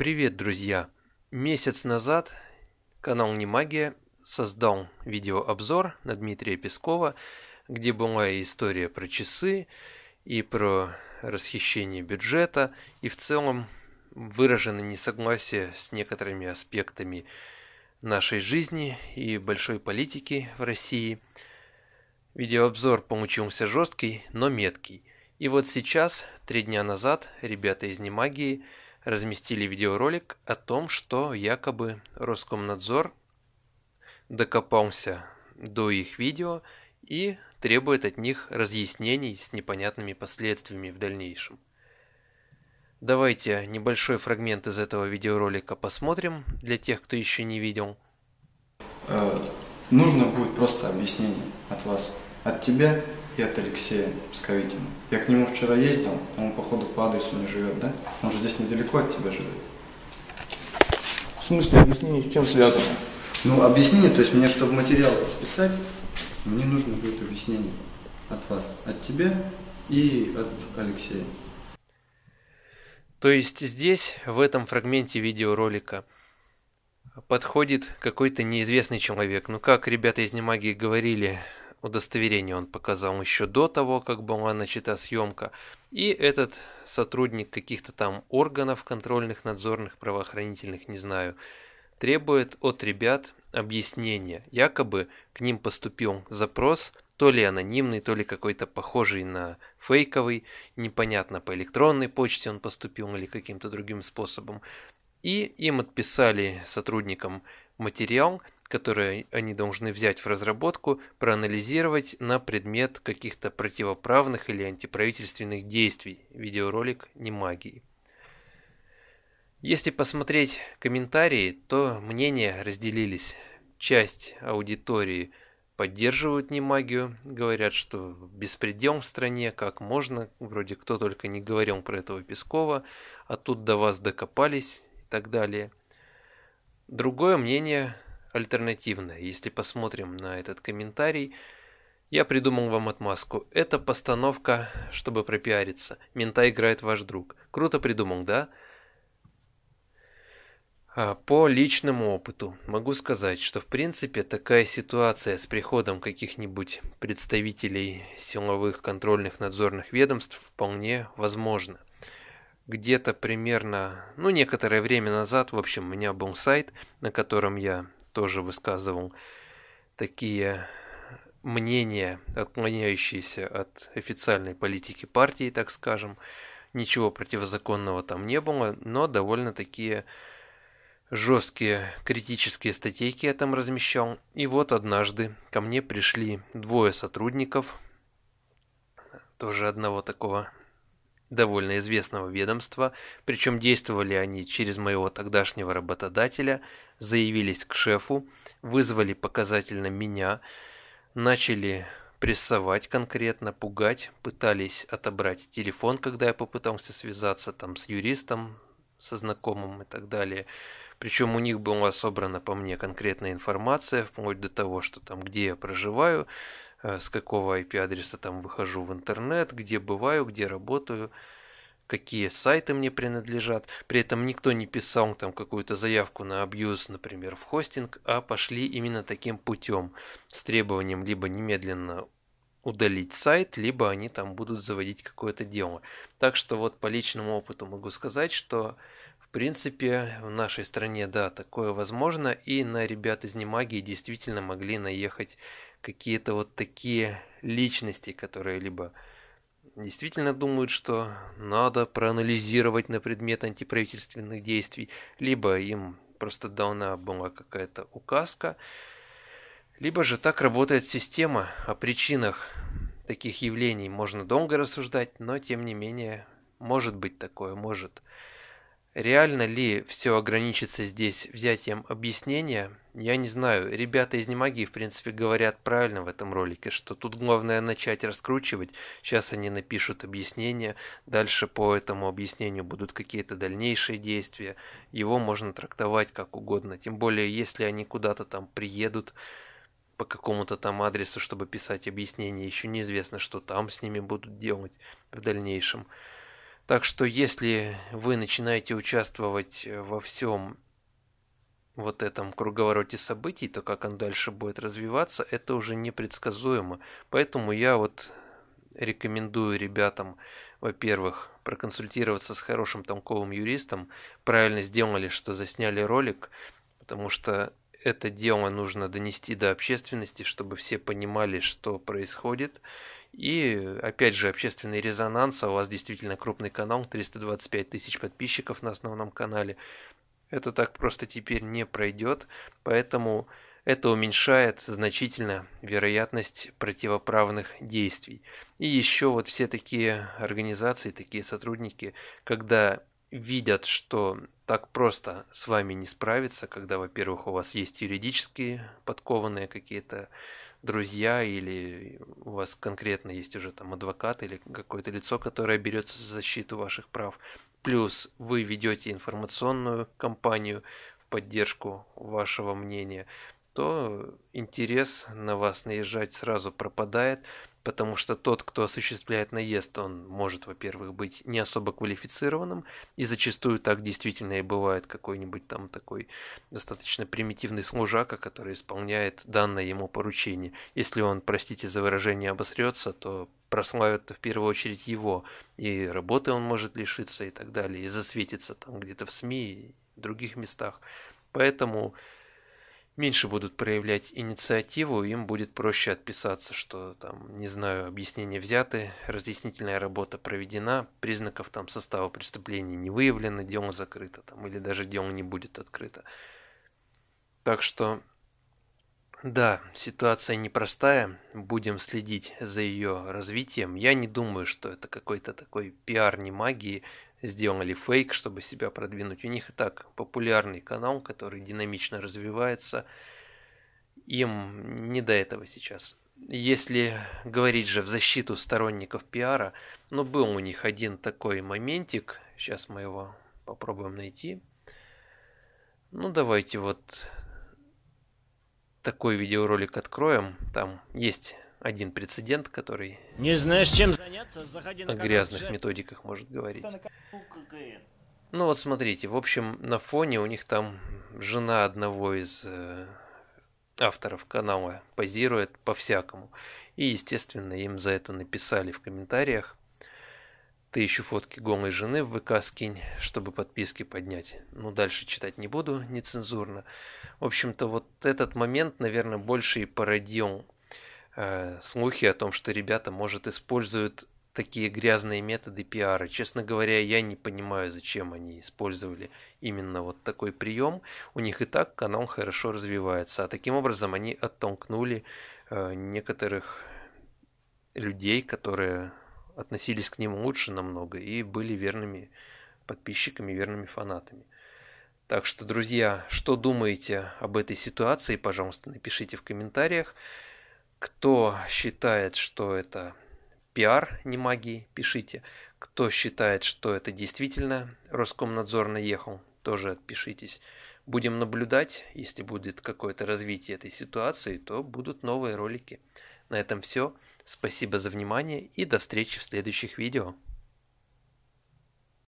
Привет, друзья! Месяц назад канал «Не магия» создал видеообзор на Дмитрия Пескова, где была история про часы, и про расхищение бюджета, и в целом выражено несогласие с некоторыми аспектами нашей жизни и большой политики в России. Видеообзор получился жесткий, но меткий. И вот сейчас, три дня назад, ребята из «Немагии» разместили видеоролик о том, что якобы Роскомнадзор докопался до их видео и требует от них разъяснений с непонятными последствиями в дальнейшем. Давайте небольшой фрагмент из этого видеоролика посмотрим для тех, кто еще не видел. Э, нужно будет просто объяснение от вас. От тебя и от Алексея Псковитина. Я к нему вчера ездил, он, походу, по адресу не живет, да? Он же здесь недалеко от тебя живет. В смысле объяснение с чем связано? Ну, объяснение, то есть мне, чтобы материал списать, мне нужно будет объяснение от вас, от тебя и от Алексея. То есть здесь, в этом фрагменте видеоролика, подходит какой-то неизвестный человек. Ну, как ребята из Немагии говорили, удостоверение он показал еще до того, как была начата съемка, и этот сотрудник каких-то там органов контрольных, надзорных, правоохранительных, не знаю, требует от ребят объяснения. Якобы к ним поступил запрос, то ли анонимный, то ли какой-то похожий на фейковый, непонятно, по электронной почте он поступил или каким-то другим способом. И им отписали сотрудникам материал – которые они должны взять в разработку, проанализировать на предмет каких-то противоправных или антиправительственных действий. Видеоролик не магии. Если посмотреть комментарии, то мнения разделились. Часть аудитории поддерживают не магию, говорят, что беспредел в стране, как можно, вроде кто только не говорил про этого Пескова, а тут до вас докопались и так далее. Другое мнение альтернативное. Если посмотрим на этот комментарий, я придумал вам отмазку. Это постановка, чтобы пропиариться. Мента играет ваш друг. Круто придумал, да? А, по личному опыту могу сказать, что в принципе такая ситуация с приходом каких-нибудь представителей силовых контрольных надзорных ведомств вполне возможна. Где-то примерно, ну некоторое время назад, в общем, у меня был сайт, на котором я тоже высказывал такие мнения, отклоняющиеся от официальной политики партии, так скажем. Ничего противозаконного там не было, но довольно такие жесткие критические статейки я там размещал. И вот однажды ко мне пришли двое сотрудников, тоже одного такого довольно известного ведомства, причем действовали они через моего тогдашнего работодателя, заявились к шефу, вызвали показательно меня, начали прессовать конкретно, пугать, пытались отобрать телефон, когда я попытался связаться там с юристом, со знакомым и так далее. Причем у них была собрана по мне конкретная информация, вплоть до того, что там, где я проживаю, Э, с какого IP-адреса там выхожу в интернет, где бываю, где работаю, какие сайты мне принадлежат. При этом никто не писал там какую-то заявку на абьюз, например, в хостинг, а пошли именно таким путем с требованием либо немедленно удалить сайт, либо они там будут заводить какое-то дело. Так что вот по личному опыту могу сказать, что принципе, в нашей стране, да, такое возможно, и на ребят из Немагии действительно могли наехать какие-то вот такие личности, которые либо действительно думают, что надо проанализировать на предмет антиправительственных действий, либо им просто дана была какая-то указка, либо же так работает система о причинах таких явлений. Можно долго рассуждать, но тем не менее, может быть такое, может. Реально ли все ограничится здесь взятием объяснения, я не знаю. Ребята из Немаги, в принципе, говорят правильно в этом ролике, что тут главное начать раскручивать. Сейчас они напишут объяснение, дальше по этому объяснению будут какие-то дальнейшие действия. Его можно трактовать как угодно. Тем более, если они куда-то там приедут по какому-то там адресу, чтобы писать объяснение, еще неизвестно, что там с ними будут делать в дальнейшем. Так что если вы начинаете участвовать э, во всем вот этом круговороте событий, то как он дальше будет развиваться, это уже непредсказуемо. Поэтому я вот рекомендую ребятам, во-первых, проконсультироваться с хорошим танковым юристом. Правильно сделали, что засняли ролик, потому что это дело нужно донести до общественности, чтобы все понимали, что происходит, и, опять же, общественный резонанс, а у вас действительно крупный канал, 325 тысяч подписчиков на основном канале. Это так просто теперь не пройдет, поэтому это уменьшает значительно вероятность противоправных действий. И еще вот все такие организации, такие сотрудники, когда видят, что так просто с вами не справиться, когда, во-первых, у вас есть юридические подкованные какие-то друзья или у вас конкретно есть уже там адвокат или какое-то лицо, которое берется за защиту ваших прав. Плюс вы ведете информационную кампанию в поддержку вашего мнения, то интерес на вас наезжать сразу пропадает – потому что тот, кто осуществляет наезд, он может, во-первых, быть не особо квалифицированным, и зачастую так действительно и бывает какой-нибудь там такой достаточно примитивный служака, который исполняет данное ему поручение. Если он, простите за выражение, обосрется, то прославят в первую очередь его, и работы он может лишиться и так далее, и засветиться там где-то в СМИ и других местах. Поэтому меньше будут проявлять инициативу, им будет проще отписаться, что там, не знаю, объяснения взяты, разъяснительная работа проведена, признаков там состава преступления не выявлено, дело закрыто там, или даже дело не будет открыто. Так что, да, ситуация непростая, будем следить за ее развитием. Я не думаю, что это какой-то такой пиар не магии, сделали фейк, чтобы себя продвинуть. У них и так популярный канал, который динамично развивается. Им не до этого сейчас. Если говорить же в защиту сторонников пиара, ну был у них один такой моментик, сейчас мы его попробуем найти. Ну давайте вот такой видеоролик откроем, там есть один прецедент, который не знаешь, чем заняться, заходи на о грязных канал. методиках может говорить. Ну вот смотрите, в общем, на фоне у них там жена одного из э, авторов канала позирует по-всякому. И, естественно, им за это написали в комментариях. Ты еще фотки голой жены в ВК скинь, чтобы подписки поднять. Ну, дальше читать не буду, нецензурно. В общем-то, вот этот момент, наверное, больше и породил Э, слухи о том, что ребята, может, используют такие грязные методы пиара. Честно говоря, я не понимаю, зачем они использовали именно вот такой прием. У них и так канал хорошо развивается, а таким образом они оттолкнули э, некоторых людей, которые относились к ним лучше намного и были верными подписчиками, верными фанатами. Так что, друзья, что думаете об этой ситуации, пожалуйста, напишите в комментариях. Кто считает, что это пиар, не магии, пишите. Кто считает, что это действительно Роскомнадзор наехал, тоже отпишитесь. Будем наблюдать, если будет какое-то развитие этой ситуации, то будут новые ролики. На этом все. Спасибо за внимание и до встречи в следующих видео.